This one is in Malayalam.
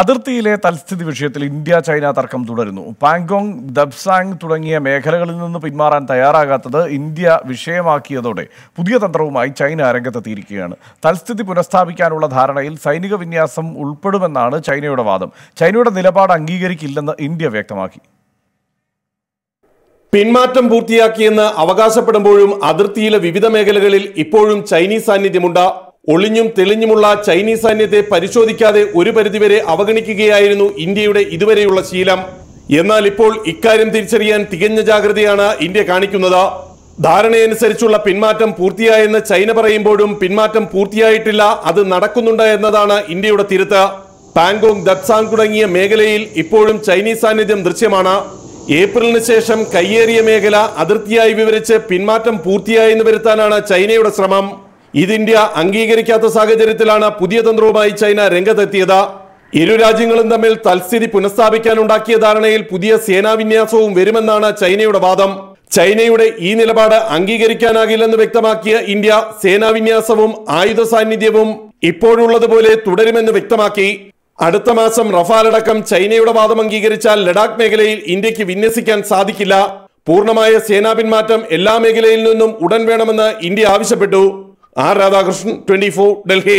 അതിർത്തിയിലെ തൽസ്ഥിതി വിഷയത്തിൽ ഇന്ത്യ ചൈന തർക്കം തുടരുന്നു പാങ്കോങ് ദബ്സാങ് തുടങ്ങിയ മേഖലകളിൽ നിന്ന് പിന്മാറാൻ തയ്യാറാകാത്തത് ഇന്ത്യ വിഷയമാക്കിയതോടെ പുതിയ തന്ത്രവുമായി ചൈന രംഗത്തെത്തിയിരിക്കുകയാണ് തൽസ്ഥിതി പുനഃസ്ഥാപിക്കാനുള്ള ധാരണയിൽ സൈനിക വിന്യാസം ഉൾപ്പെടുമെന്നാണ് ചൈനയുടെ വാദം ചൈനയുടെ നിലപാട് അംഗീകരിക്കില്ലെന്ന് ഇന്ത്യ വ്യക്തമാക്കി പിന്മാറ്റം പൂർത്തിയാക്കിയെന്ന് അവകാശപ്പെടുമ്പോഴും അതിർത്തിയിലെ വിവിധ മേഖലകളിൽ ഇപ്പോഴും ചൈനീസ് സാന്നിധ്യമുണ്ട് ഒളിഞ്ഞും തെളിഞ്ഞുമുള്ള ചൈനീസ് സൈന്യത്തെ പരിശോധിക്കാതെ ഒരു പരിധിവരെ അവഗണിക്കുകയായിരുന്നു ഇന്ത്യയുടെ ഇതുവരെയുള്ള ശീലം എന്നാൽ ഇപ്പോൾ ഇക്കാര്യം തിരിച്ചറിയാൻ തികഞ്ഞ ജാഗ്രതയാണ് ഇന്ത്യ കാണിക്കുന്നത് ധാരണയനുസരിച്ചുള്ള പിന്മാറ്റം പൂർത്തിയായെന്ന് ചൈന പറയുമ്പോഴും പിന്മാറ്റം പൂർത്തിയായിട്ടില്ല അത് നടക്കുന്നുണ്ട് എന്നതാണ് ഇന്ത്യയുടെ തിരുത്ത് പാങ്കോങ് ദക്സാങ് തുടങ്ങിയ മേഖലയിൽ ഇപ്പോഴും ചൈനീസ് സാന്നിധ്യം ദൃശ്യമാണ് ഏപ്രിലിന് ശേഷം കയ്യേറിയ മേഖല അതിർത്തിയായി വിവരിച്ച് പിന്മാറ്റം പൂർത്തിയായെന്ന് വരുത്താനാണ് ചൈനയുടെ ശ്രമം ഇത് ഇന്ത്യ അംഗീകരിക്കാത്ത സാഹചര്യത്തിലാണ് പുതിയ തന്ത്രവുമായി ചൈന രംഗത്തെത്തിയത് ഇരു രാജ്യങ്ങളും തമ്മിൽ തൽസ്ഥിതി പുനഃസ്ഥാപിക്കാനുണ്ടാക്കിയ ധാരണയിൽ പുതിയ സേനാവിന്യാസവും വരുമെന്നാണ് ചൈനയുടെ വാദം ചൈനയുടെ ഈ നിലപാട് അംഗീകരിക്കാനാകില്ലെന്ന് വ്യക്തമാക്കിയ ഇന്ത്യ സേനാവിന്യാസവും ആയുധ സാന്നിധ്യവും ഇപ്പോഴുള്ളതുപോലെ തുടരുമെന്ന് വ്യക്തമാക്കി അടുത്ത മാസം റഫാലടക്കം ചൈനയുടെ വാദം അംഗീകരിച്ചാൽ ലഡാക്ക് മേഖലയിൽ ഇന്ത്യക്ക് വിന്യസിക്കാൻ സാധിക്കില്ല പൂർണ്ണമായ സേനാ പിന്മാറ്റം എല്ലാ മേഖലയിൽ നിന്നും ഉടൻ വേണമെന്ന് ഇന്ത്യ ആവശ്യപ്പെട്ടു R Radhakrishnan twenty four Delhi